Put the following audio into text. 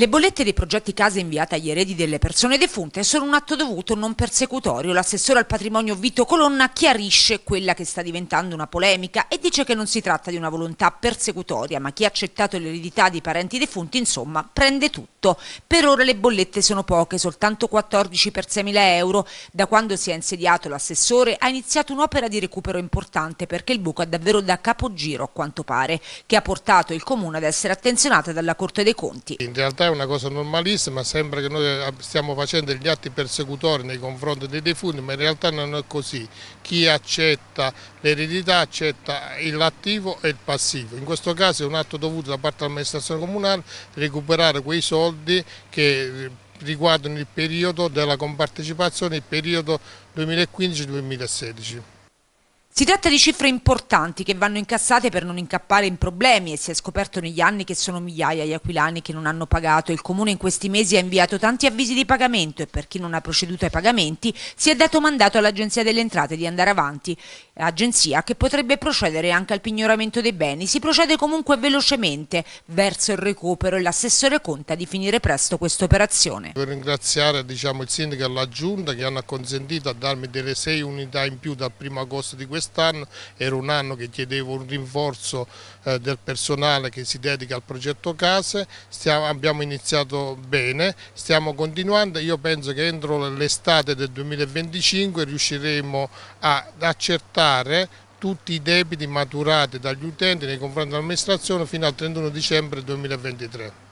Le bollette dei progetti case inviate agli eredi delle persone defunte sono un atto dovuto non persecutorio. L'assessore al patrimonio Vito Colonna chiarisce quella che sta diventando una polemica e dice che non si tratta di una volontà persecutoria, ma chi ha accettato l'eredità di parenti defunti, insomma, prende tutto. Per ora le bollette sono poche, soltanto 14 per 6.000 euro. Da quando si è insediato l'assessore ha iniziato un'opera di recupero importante perché il buco è davvero da capogiro, a quanto pare, che ha portato il comune ad essere attenzionato dalla Corte dei Conti. In realtà è una cosa normalissima, sembra che noi stiamo facendo gli atti persecutori nei confronti dei defunti, ma in realtà non è così. Chi accetta l'eredità accetta l'attivo e il passivo. In questo caso è un atto dovuto da parte dell'amministrazione comunale recuperare quei soldi che eh, riguardano il periodo della compartecipazione, il periodo 2015-2016. Si tratta di cifre importanti che vanno incassate per non incappare in problemi e si è scoperto negli anni che sono migliaia gli aquilani che non hanno pagato. Il comune in questi mesi ha inviato tanti avvisi di pagamento e per chi non ha proceduto ai pagamenti si è dato mandato all'Agenzia delle Entrate di andare avanti, agenzia che potrebbe procedere anche al pignoramento dei beni. Si procede comunque velocemente verso il recupero e l'assessore conta di finire presto questa operazione. Devo ringraziare diciamo, il sindaco e la giunta che hanno consentito a darmi delle sei unità in più dal 1 agosto di quest'anno quest'anno, era un anno che chiedevo un rinforzo eh, del personale che si dedica al progetto case, stiamo, abbiamo iniziato bene, stiamo continuando, io penso che entro l'estate del 2025 riusciremo ad accertare tutti i debiti maturati dagli utenti nei confronti dell'amministrazione fino al 31 dicembre 2023.